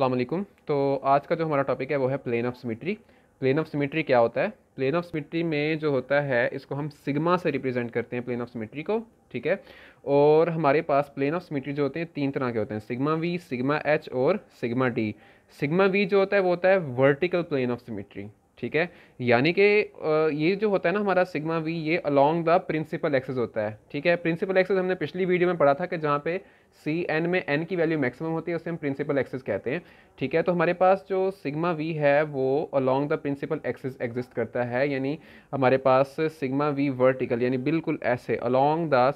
अल्लाम तो आज का जो हमारा टॉपिक है वो है plane of symmetry plane of symmetry क्या होता है प्लेन ऑफ सिमिट्री में जो होता है इसको हम सिग्मा से रिप्रेजेंट करते हैं प्लेन ऑफ सिमिट्री को ठीक है और हमारे पास प्लेन ऑफ सिमिट्री जो होते हैं तीन तरह के होते हैं सिग्मा वी सिग्मा एच और सिग्मा डी सिग्मा वी जो होता है वो होता है वर्टिकल प्लेन ऑफ सिमिट्री ठीक है यानी कि ये जो होता है ना हमारा सिग्मा वी ये अलॉन्ग द प्रिंसिपल एक्सेस होता है ठीक है प्रिंसिपल एक्सेस हमने पिछली वीडियो में पढ़ा था कि जहाँ पे सी एन में एन की वैल्यू मैक्सिमम होती है उसे हम प्रिंसिपल एक्सेस कहते हैं ठीक है तो हमारे पास जो सिग्मा वी है वो along the principal axis exist करता है यानी हमारे पास सिग्मा वी वर्टिकल यानी बिल्कुल ऐसे अलॉन्ग द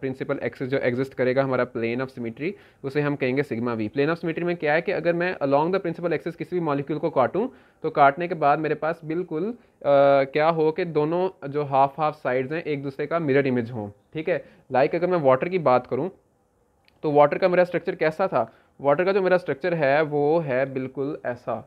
प्रिंसिपल एक्सेस जो एग्जिस्ट करेगा हमारा प्लेन ऑफ सिमिट्री उसे हम कहेंगे sigma v plane of symmetry में क्या है कि अगर मैं अलॉन्ग द प्रिंसिपल एक्सेस किसी भी मॉलिक्यूल को काटूँ तो काटने के बाद मेरे पास बिल्कुल Uh, क्या हो कि दोनों जो हाफ हाफ साइड्स हैं एक दूसरे का मिरर इमेज हो ठीक है लाइक like अगर मैं वाटर की बात करूँ तो वाटर का मेरा स्ट्रक्चर कैसा था वाटर का जो मेरा स्ट्रक्चर है वो है बिल्कुल ऐसा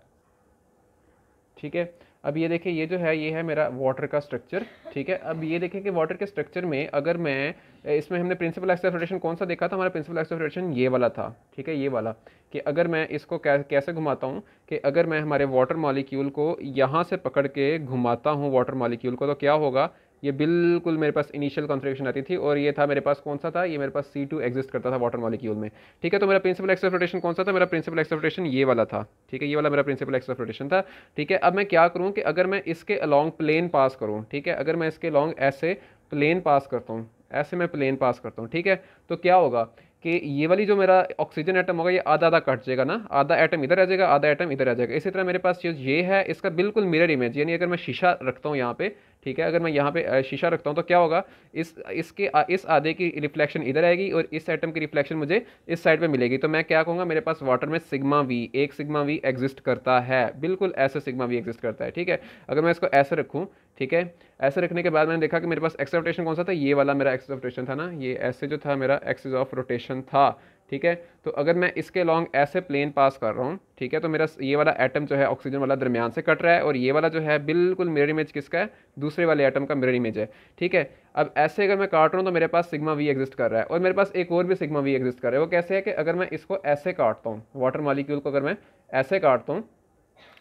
ठीक है अब ये देखें ये जो है ये है मेरा वाटर का स्ट्रक्चर ठीक है अब ये देखें कि वाटर के स्ट्रक्चर में अगर मैं इसमें हमने प्रिंसिपल एक्सेफ्रेशन कौन सा देखा था हमारा प्रिंसिपल एक्सेफ्रेशन ये वाला था ठीक है ये वाला कि अगर मैं इसको कैसे घुमाता हूँ कि अगर मैं हमारे वाटर मालिक्यूल को यहाँ से पकड़ के घुमाता हूँ वाटर मालिक्यूल को तो क्या होगा ये बिल्कुल मेरे पास इनिशियल कॉन्फ्रेशन आती थी और ये था मेरे पास कौन सा था ये मेरे पास सी टू एग्जिस्ट करता था वाटर मॉलिक्यूल में ठीक है तो मेरा प्रिंसिपल एक्सरफ्रोटेशन कौन सा था मेरा प्रिंसिपल एक्सपेक्टेशन ये वाला था ठीक है ये वाला मेरा प्रिंसिपल एक्सरफ्रोटेशन था ठीक है अब मैं क्या करूँ कि अगर मैं इसके अलॉन्ग प्लेन पास करूँ ठीक है अगर मैं इसके अलॉन्ग ऐसे प्लेन पास करता हूँ ऐसे मैं प्लेन पास करता हूँ ठीक है तो क्या होगा कि ये वाली जो मेरा ऑक्सीजन एटम होगा ये आधा आधा कट जाएगा ना आधा एटम इधर आ जाएगा आधा एटम इधर आ जाएगा इसी तरह मेरे पास चीज़ ये है इसका बिल्कुल मिरर इमेज यानी अगर मैं शीशा रखता हूँ यहाँ पे ठीक है अगर मैं यहाँ पे शीशा रखता हूँ तो क्या होगा इस इसके इस आधे की रिफ्लेक्शन इधर आएगी और इस आइटम की रिफ्लेक्शन मुझे इस साइड पे मिलेगी तो मैं क्या कहूँगा मेरे पास वाटर में सिग्मा वी एक सिग्मा वी एग्जिस्ट करता है बिल्कुल ऐसे सिग्मा वी एग्जिस्ट करता है ठीक है अगर मैं इसको ऐसे रखूँ ठीक है ऐसे रखने के बाद मैंने देखा कि मेरे पास एक्सेप्टेशन रोटेशन कौन सा था ये वाला मेरा एक्सेप्टेशन था ना ये ऐसे जो था मेरा एक्सेज ऑफ रोटेशन था ठीक है तो अगर मैं इसके लॉन्ग ऐसे प्लेन पास कर रहा हूँ ठीक है तो मेरा ये वाला एटम जो है ऑक्सीजन वाला दरमियान से कट रहा है और ये वाला जो है बिल्कुल मिरर इमेज किसका है दूसरे वाले एटम का मिरर इमेज है ठीक है अब ऐसे अगर मैं काट रहा हूँ तो मेरे पास सिग्मा वी एग्जिस्ट कर रहा है और मेरे पास एक और भी सिग्मा वी एग्जिस्ट कर रहा है वो कैसे है कि अगर मैं इसको ऐसे काटता हूँ वाटर मालिक्यूल को अगर मैं ऐसे काटता हूँ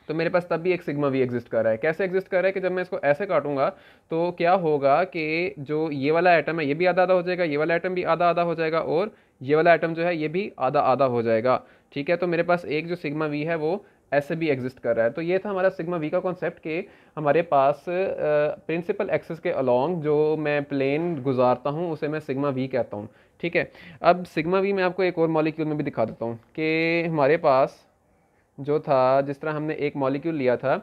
तो मेरे पास तब भी एक सिग्मा वी एग्जिस्ट कर रहा है कैसे एग्जिस्ट कर रहा है कि जब मैं इसको ऐसे काटूंगा तो क्या होगा कि जो ये वाला आइटम है ये भी आधा आधा हो जाएगा ये वाला आइटम भी आधा आधा हो जाएगा और ये वाला आइटम जो है ये भी आधा आधा हो जाएगा ठीक है तो मेरे पास एक जो सिग्मा वी है वो ऐसे भी एग्जिस्ट कर रहा है तो ये था हमारा सिग्मा वी का कॉन्सेप्ट कि हमारे पास प्रिंसिपल एक्सेस के अलॉन्ग जो मैं प्लेन गुजारता हूँ उसे मैं सिग्मा वी कहता हूँ ठीक है अब सिग्मा वी मैं आपको एक और मॉलिक्यूल में भी दिखा देता हूँ कि हमारे पास जो था जिस तरह हमने एक मॉलिक्यूल लिया था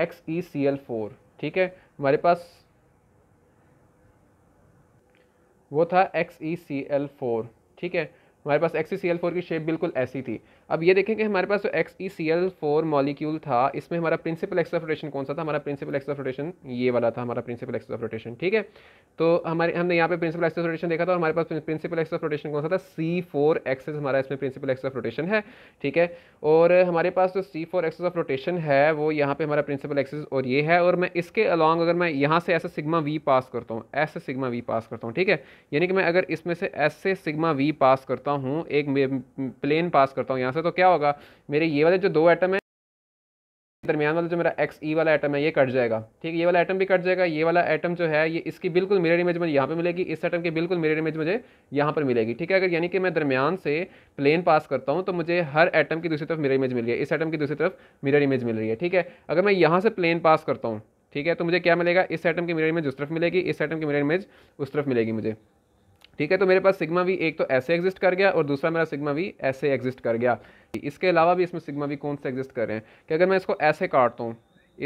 X E C L four ठीक है हमारे पास वो था X E C L four ठीक है हमारे पास X E C L four की शेप बिल्कुल ऐसी थी अब ये देखें कि हमारे पास जो X E C L four molecule था इसमें हमारा प्रिंसिपल एक्स ऑफ रोटेशन कौन सा था हमारा प्रिंसिपल एक्स ऑफ रोटेशन ये वाला था हमारा प्रिंसिपल एक्स ऑफ रोटेशन ठीक है तो हमारे हमने यहाँ पे प्रिंसिपल एक्स ऑफ रोटेशन देखा था हमारे पास प्रिंसिपल एक्स ऑफ रोटेशन कौन सा था सी फोर एक्सेस हमारा इसमें प्रिंसिपल एक्स ऑफ रोटेशन है ठीक है और हमारे पास जो C four axis of rotation है वो यहाँ पर हमारा प्रिंसिपल एक्सेस और ये है और मैं इसके अलॉन्ग अगर मैं यहाँ से ऐसे सिग्मा वी पास करता हूँ ऐसे सिग्मा वी पास करता हूँ ठीक है यानी कि मैं अगर इसमें से ऐसे सिग्मा वी पास करता हूँ एक प्लेन पास करता हूँ यहाँ से तो क्या होगा मेरे ये वाले जो दो आइटम है दरमियान वाला जो मेरा एक्स ई e वाला आइटम है ये कट जाएगा ठीक ये वाला आइटम भी कट जाएगा ये वाला आइटम जो है ये इसकी बिल्कुल मेरे इमेज मुझे यहाँ पर मिलेगी इस आइटम की बिल्कुल मेरे इमेज मुझे यहाँ पर मिलेगी ठीक है अगर यानी कि मैं दरमियान से प्लेन पास करता हूँ तो मुझे हर आइटम की दूसरी तरफ मेरे इमेज मिल रही है इस आइटम की दूसरी तरफ मेरे इमेज मिल रही है ठीक है अगर मैं यहाँ से प्लेन पास करता हूँ ठीक है तो मुझे क्या मिलेगा इस आइटम की मेरे इमेज उस तरफ मिलेगी इस आइटम की मेरे इमेज उस तरफ मिलेगी मुझे ठीक है तो मेरे पास सिग्मा वी एक तो ऐसे एग्जिस्ट कर गया और दूसरा मेरा सिग्मा वी ऐसे एग्जिस्ट कर गया इसके अलावा भी इसमें सिग्मा वी कौन से एग्जिस्ट कर रहे हैं कि अगर मैं इसको ऐसे काटता हूँ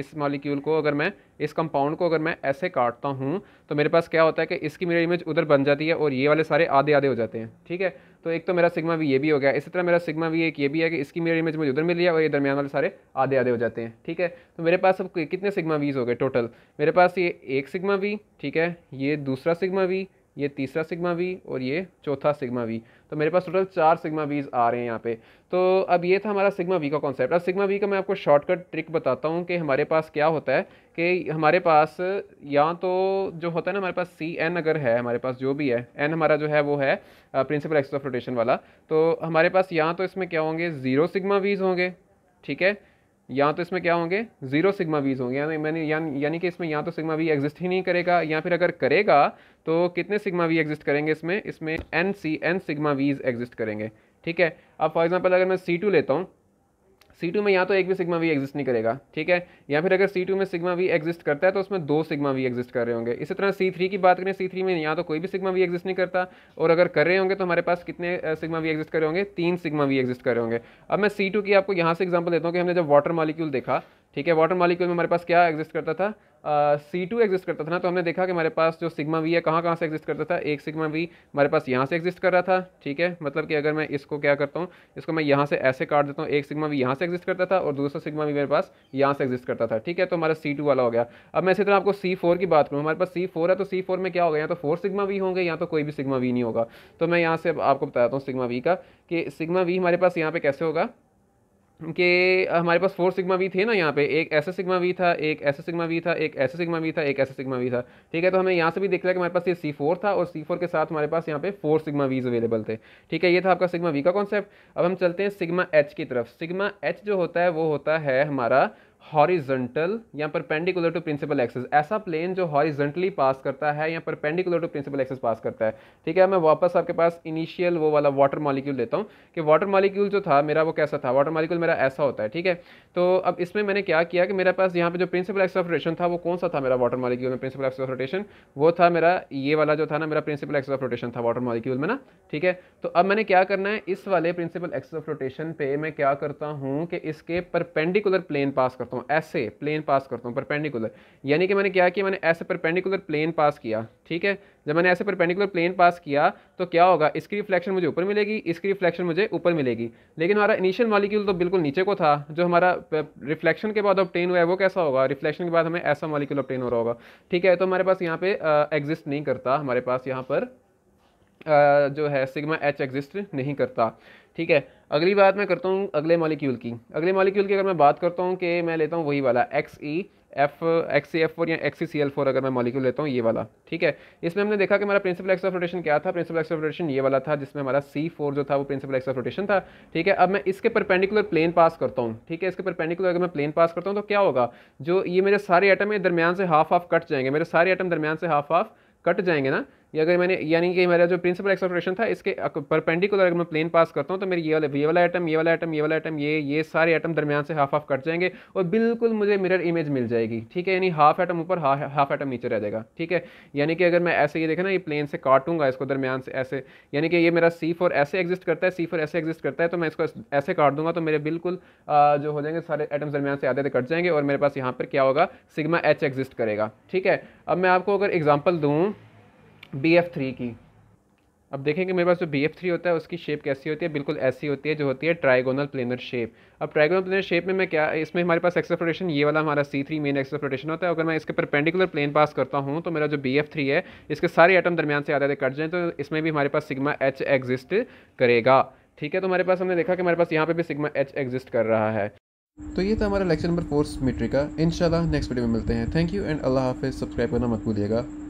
इस मॉलिक्यूल को अगर मैं इस कंपाउंड को अगर मैं ऐसे काटता हूँ तो मेरे पास क्या होता है कि इसकी मेरी इमेज उधर बन जाती है और ये वाले सारे आधे आधे हो जाते हैं ठीक है तो एक तो मेरा सिग्मा भी ये भी हो गया इसी तरह मेरा सिग्मा भी एक ये भी है कि इसकी मेरी इमेज मुझे उधर मिली है और ये दरमियान वाले सारे आधे आधे हो जाते हैं ठीक है तो मेरे पास अब कितने सिग्मा वीज हो गए टोटल मेरे पास ये एक सिग्मा वी ठीक है ये दूसरा सिग्मा वी ये तीसरा सिग्मा वी और ये चौथा सिग्मा वी तो मेरे पास टोटल चार सिग्मा वीज आ रहे हैं यहाँ पे तो अब ये था हमारा सिग्मा वी का कॉन्सेप्ट अब सिग्मा वी का मैं आपको शॉर्टकट ट्रिक बताता हूँ कि हमारे पास क्या होता है कि हमारे पास या तो जो होता है ना हमारे पास सी एन अगर है हमारे पास जो भी है एन हमारा जो है वो है प्रिंसिपल एक्सप्रोटेशन रोटेशन वाला तो हमारे पास यहाँ तो इसमें क्या होंगे ज़ीरो सिग्मा वीज़ होंगे ठीक है या तो इसमें क्या होंगे ज़ीरो सिग्मा वीज होंगे यानी मैंने यानी यानी कि इसमें या तो सिग्मा वी एग्जिस्ट ही नहीं करेगा या फिर अगर करेगा तो कितने सिग्मा वी एग्जिस्ट करेंगे इसमें इसमें n C n sigma v's exist करेंगे ठीक है अब फॉर एग्जांपल अगर मैं सी टू लेता हूँ सी टू में या तो एक भी सिग्मा वी एग्जिस्ट नहीं करेगा ठीक है या फिर अगर सी टू में सिग्मा वी एग्जिस्ट करता है तो उसमें दो सिग्मा वी एग्जिस्ट कर रहे होंगे इसी तरह सी थ्री की बात करें सी थ्री में या तो कोई भी सिग्मा वी एग्जिस्ट नहीं करता और अगर कर रहे होंगे तो हमारे पास कितने सिग्मा वी एग्जिस्ट कर रहे होंगे तीन सिग्मा वी एग्जिस्ट कर रहे होंगे अब मैं सी टू की आपको यहाँ से एग्जाम्पल देता हूँ कि हमने जब वाटर मालिक्यूल देखा ठीक है वाटर मालिक्यूल में हमारे पास क्या एग्जिस्ट करता था सी टू एग्जिस्ट करता था ना तो हमने देखा कि हमारे पास जो सिग्मा वी है कहाँ कहाँ से एग्जिस्ट करता था एक सिग्मा वी हमारे पास यहाँ से एग्जिस्ट कर रहा था ठीक है मतलब कि अगर मैं इसको क्या करता हूँ इसको मैं यहाँ से ऐसे काट देता हूँ एक सिग्मा वी यहाँ से एग्जिस्ट करता था और दूसरा सिग्मा वी मेरे पास यहाँ से एग्जिस्ट करता था ठीक है तो हमारा सी टू वाला हो गया अब मैं इसी तरह आपको सी फोर की बात करूँ हमारे पास सी फोर है तो सी फोर में क्या होगा या तो फोर सिग्मा वी होंगे या तो कोई भी सिग्मा वी नहीं होगा तो मैं यहाँ से आपको बताता हूँ सिग्मा वी का कि सिग्मा वी हमारे पास यहाँ पर कैसे होगा कि हमारे पास फोर सिग्मा वी थे ना यहाँ पे एक ऐसा सिग्मा वी था एक ऐसा सिग्मा वी था एक ऐसा सिग्मा वी था एक ऐसा सिग्मा वी था ठीक है तो हमें यहाँ से भी देख लिया कि हमारे पास ये सी फोर था और सी फोर के साथ हमारे पास यहाँ पे फोर सिग्मा वीज अवेलेबल थे ठीक है ये था आपका सिग्मा वी का कॉन्सेप्ट अब हम चलते हैं सिग्मा एच की तरफ सिग्मा एच जो होता है वो होता है हमारा हॉरिजेंटल या परपेंडिकुलर टू प्रिंसिपल एक्सेस ऐसा प्लेन जो हॉरिजेंटली पास करता है या perpendicular to principal axes pass करता है ठीक है मैं वापस आपके पास इनिशियल वो वाला वाटर मॉलिक्यूल लेता हूँ कि वाटर मॉलिक्यूल जो था मेरा वो कैसा था वाटर मॉलिक्यूल मेरा ऐसा होता है ठीक है तो अब इसमें मैंने क्या किया कि मेरे पास यहाँ पर जो प्रिंसिपल एक्स ऑफ रोटेशन था वो कौन सा था मेरा वाटर मॉलिक्यूल में प्रिंसिपल एक्स ऑफ रोटेशन वो था मेरा ये वाला जो था ना मेरा प्रिंसिपल एक्स ऑफ रोटेशन था वाटर मॉलिक्यूल में ना ठीक है तो अब मैंने क्या करना है इस वाले प्रिंसिपल एक्स ऑफ रोटेशन पे मैं क्या करता हूँ कि इसके परपेंडिकुलर प्लेन पास करता हूँ ऐसे प्लेन पास करता हूँ परपेंडिकुलर यानी कि मैंने क्या किया मैंने ऐसे परपेंडिकुलर प्लेन पास किया ठीक है जब मैंने ऐसे परपेंडिकुलर प्लेन पास किया तो क्या होगा इसकी रिफ्लेक्शन मुझे ऊपर मिलेगी इसकी रिफ्लेक्शन मुझे ऊपर मिलेगी लेकिन हमारा इनिशियल मालिक्यूल तो बिल्कुल नीचे को था जो हमारा रिफ्लेक्शन के बाद ऑप्टेन हुआ है वो कैसा होगा रिफ्लेक्शन के बाद हमें ऐसा मालिक्यूल ऑप्टेन हो रहा होगा ठीक है तो हमारे पास यहाँ पर एग्जिस्ट नहीं करता हमारे पास यहाँ पर जो है सिग्मा एच एग्जिस्ट नहीं करता ठीक है अगली बात मैं करता हूँ अगले मॉलिक्यूल की अगले मॉलिक्यूल की अगर मैं बात करता हूँ कि मैं लेता हूँ वही वाला X E F X C F four या X C C L four अगर मैं मॉलिक्यूल लेता हूँ ये वाला ठीक है इसमें हमने देखा कि हमारा प्रिंसिपल एक्स ऑफ रोटेशन क्या था प्रिंसिपल एक्स ऑफ रोटेशन ये वाला था जिसमें हमारा सी फोर जो था वो प्रिंसिपल एक्स ऑफ रोटेशन था ठीक है अब मैं इसके परपेंडिकुलर प्लेन पास करता हूँ ठीक है इसके परपेंडिकुलर अगर मैं प्लेन पास करता हूँ तो क्या होगा जो ये मेरे सारे आइटम है दरमियान से हाफ ऑफ कट जाएंगे मेरे सारे आइटम दरमियान से हाफ ऑफ कट जाएंगे ना ये अगर मैंने यानी कि मेरा जो प्रिंसिपल एक्सप्रेशन था इसके परपेंडिकुलर अगर मैं प्लेन पास करता हूँ तो मेरे ये वाले ये वाला आइटम ये वाला आइटम ये वाला आइटम ये ये सारे आइटम दरमियान से हाफ हाफ कट जाएंगे और बिल्कुल मुझे मिरर इमेज मिल जाएगी ठीक है यानी हाफ आइटम ऊपर हाफ आइटम नीचे रह जाएगा ठीक है यानी कि अगर मैं ऐसे ये देखें ना ये प्लेन से काटूंगा इसको दरमियान से ऐसे यानी कि ये मेरा सी फोर ऐसे एग्जिस्ट करता है सी फोर ऐसे एग्जिस्ट करता है तो मैं इसको ऐसे काट दूंगा तो मेरे बिल्कुल जो हो जाएंगे सारे आइटम्स दरमियान से आधे आधे कट जाएंगे और मेरे पास यहाँ पर क्या होगा सिग्मा एच एग्जिस्ट करेगा ठीक है अब मैं आपको अगर एग्जाम्पल दूँ बी एफ थ्री की अब देखेंगे मेरे पास जो बी एफ थ्री होता है उसकी शेप कैसी होती है बिल्कुल ऐसी होती है जो होती है ट्राइगोनल प्लेनर शेप अब ट्राइगोनल प्लेनर शेप में मैं क्या इसमें हमारे पास एक्सप्लोटेशन ये वाला हमारा सी थ्री मेन एक्सप्लोटेशन होता है अगर मैं इसके परपेंडिकुलर प्लेन पास करता हूँ तो मेरा जो बी एफ थ्री है इसके सारे आइटम दरमियान से आधे आधे कट जाएँ तो इसमें भी हमारे पास सिग्मा एच एग्जिस्ट करेगा ठीक है तो हमारे पास हमने देखा कि हमारे पास यहाँ पर भी सिग्मा एच एग्जिस्ट कर रहा है तो ये था हमारा लेक्चर नंबर फोर मीट्रिका का इन नेक्स्ट वीडियो में मिलते हैं थैंक यू एंड अल्लाह हाफिज़ सब्सक्राइब करना मत भूलिएगा